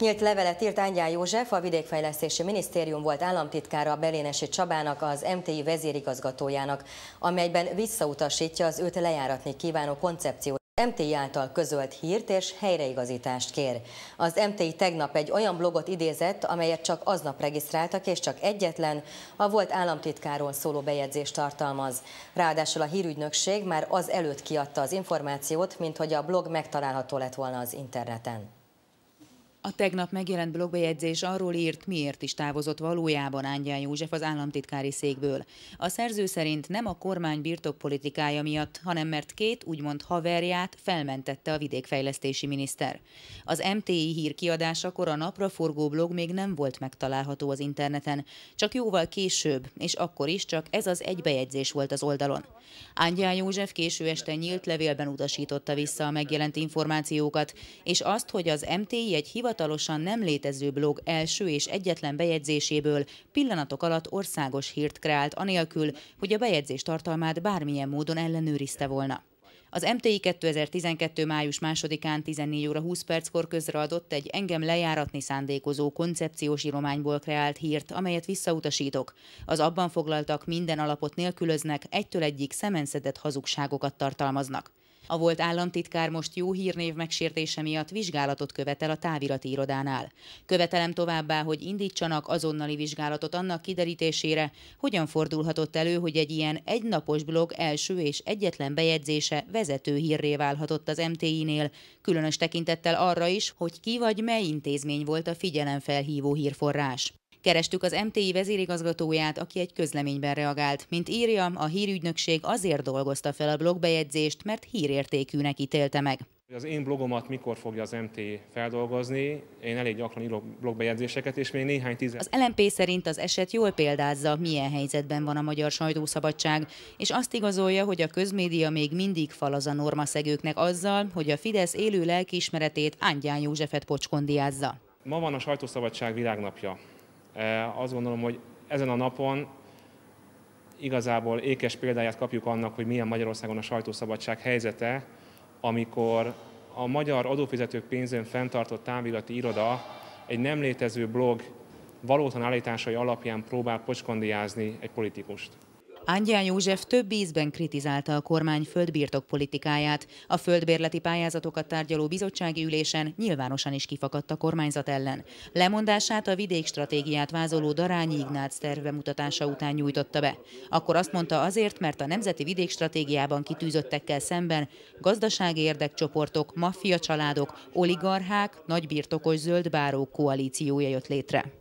Nyílt levelet írt Ángyán József, a Vidékfejlesztési Minisztérium volt államtitkára Belénesi Csabának, az MTI vezérigazgatójának, amelyben visszautasítja az őt lejáratni kívánó koncepciót. MTI által közölt hírt és helyreigazítást kér. Az MTI tegnap egy olyan blogot idézett, amelyet csak aznap regisztráltak, és csak egyetlen, a volt államtitkáról szóló bejegyzést tartalmaz. Ráadásul a hírügynökség már az előtt kiadta az információt, mint hogy a blog megtalálható lett volna az interneten. A tegnap megjelent blogbejegyzés arról írt, miért is távozott valójában Ángyán József az államtitkári székből. A szerző szerint nem a kormány birtokpolitikája miatt, hanem mert két úgymond haverját felmentette a vidékfejlesztési miniszter. Az MTI hír kiadásakor a napraforgó blog még nem volt megtalálható az interneten, csak jóval később, és akkor is csak ez az egy bejegyzés volt az oldalon. Ángyán József késő este nyílt levélben utasította vissza a megjelent információkat, és azt, hogy az MTI egy hivatalos hivatalosan nem létező blog első és egyetlen bejegyzéséből pillanatok alatt országos hírt kreált, anélkül, hogy a bejegyzés tartalmát bármilyen módon ellenőrizte volna. Az MTI 2012. május 2-án 14 óra 20 perckor közreadott egy engem lejáratni szándékozó koncepciós írományból kreált hírt, amelyet visszautasítok. Az abban foglaltak minden alapot nélkülöznek, egytől egyik szemenszedett hazugságokat tartalmaznak. A volt államtitkár most jó hírnév megsértése miatt vizsgálatot követel a távirati irodánál. Követelem továbbá, hogy indítsanak azonnali vizsgálatot annak kiderítésére, hogyan fordulhatott elő, hogy egy ilyen egynapos blog első és egyetlen bejegyzése vezető hírré válhatott az MTI-nél, különös tekintettel arra is, hogy ki vagy mely intézmény volt a figyelemfelhívó hírforrás. Kerestük az MTI vezérigazgatóját, aki egy közleményben reagált. Mint írja, a hírügynökség azért dolgozta fel a blogbejegyzést, mert hírértékűnek ítélte meg. Az én blogomat mikor fogja az MT feldolgozni? Én elég gyakran írok blogbejegyzéseket, és még néhány tíz... Az LMP szerint az eset jól példázza, milyen helyzetben van a magyar sajtószabadság, és azt igazolja, hogy a közmédia még mindig falaz a normaszegőknek azzal, hogy a Fidesz élő lelkiismeretét Ángyán Józsefet pocskondiázza. Ma van a sajtószabadság világnapja. Azt gondolom, hogy ezen a napon igazából ékes példáját kapjuk annak, hogy milyen Magyarországon a sajtószabadság helyzete, amikor a magyar adófizetők pénzén fenntartott távirati iroda egy nem létező blog valótlan állításai alapján próbál pocskondiázni egy politikust. Ángyán József több ízben kritizálta a kormány földbirtok politikáját. A földbérleti pályázatokat tárgyaló bizottsági ülésen nyilvánosan is kifakadt a kormányzat ellen. Lemondását a vidékstratégiát vázoló Darányi Ignác terve mutatása után nyújtotta be. Akkor azt mondta azért, mert a Nemzeti Vidékstratégiában kitűzöttekkel szemben gazdasági érdekcsoportok, maffia családok, oligarchák, nagybirtokos zöld bárók koalíciója jött létre.